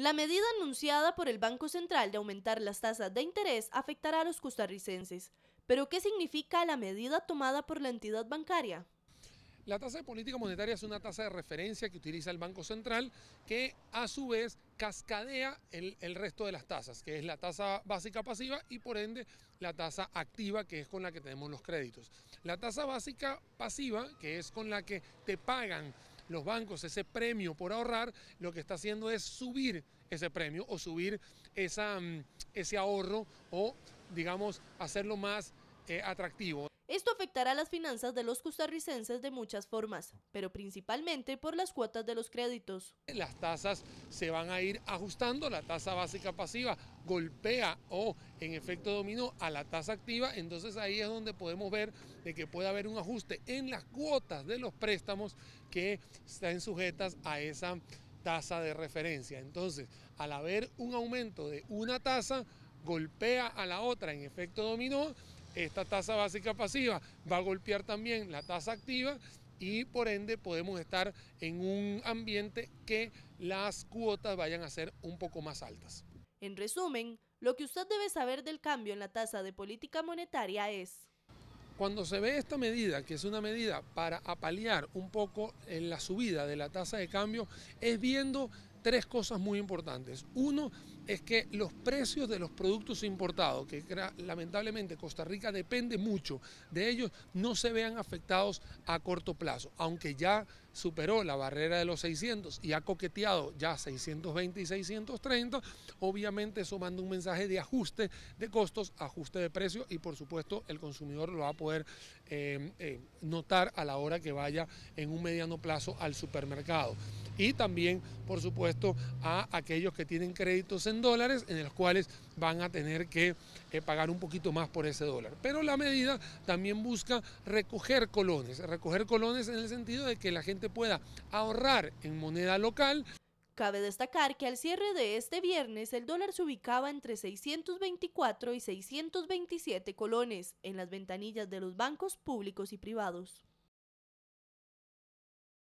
La medida anunciada por el Banco Central de aumentar las tasas de interés afectará a los costarricenses. Pero ¿qué significa la medida tomada por la entidad bancaria? La tasa de política monetaria es una tasa de referencia que utiliza el Banco Central que a su vez cascadea el, resto de las tasas, que es la tasa básica pasiva y por ende la tasa activa, que es con la que tenemos los créditos. La tasa básica pasiva, que es con la que te pagan los bancos ese premio por ahorrar, lo que está haciendo es subir ese premio o subir esa, mm, ese ahorro o, digamos, hacerlo más atractivo. Esto afectará las finanzas de los costarricenses de muchas formas, pero principalmente por las cuotas de los créditos. Las tasas se van a ir ajustando, la tasa básica pasiva golpea o en efecto dominó a la tasa activa, entonces ahí es donde podemos ver de que puede haber un ajuste en las cuotas de los préstamos que están sujetas a esa tasa de referencia. Entonces, al haber un aumento de una tasa, golpea a la otra en efecto dominó esta tasa básica pasiva va a golpear también la tasa activa y por ende podemos estar en un ambiente que las cuotas vayan a ser un poco más altas. En resumen, lo que usted debe saber del cambio en la tasa de política monetaria es... Cuando se ve esta medida, que es una medida para apalear un poco en eh, la subida de la tasa de cambio, es viendo tres cosas muy importantes. Uno es que los precios de los productos importados, que lamentablemente Costa Rica depende mucho de ellos, no se vean afectados a corto plazo, aunque ya superó la barrera de los 600 y ha coqueteado ya 620 y 630, obviamente eso manda un mensaje de ajuste de costos, ajuste de precios y por supuesto el consumidor lo va a poder eh, eh, notar a la hora que vaya en un mediano plazo al supermercado y también, por supuesto, a aquellos que tienen créditos en dólares en los cuales van a tener que eh, pagar un poquito más por ese dólar. Pero la medida también busca recoger colones, recoger colones en el sentido de que la gente pueda ahorrar en moneda local. Cabe destacar que al cierre de este viernes el dólar se ubicaba entre 624 y 627 colones en las ventanillas de los bancos públicos y privados.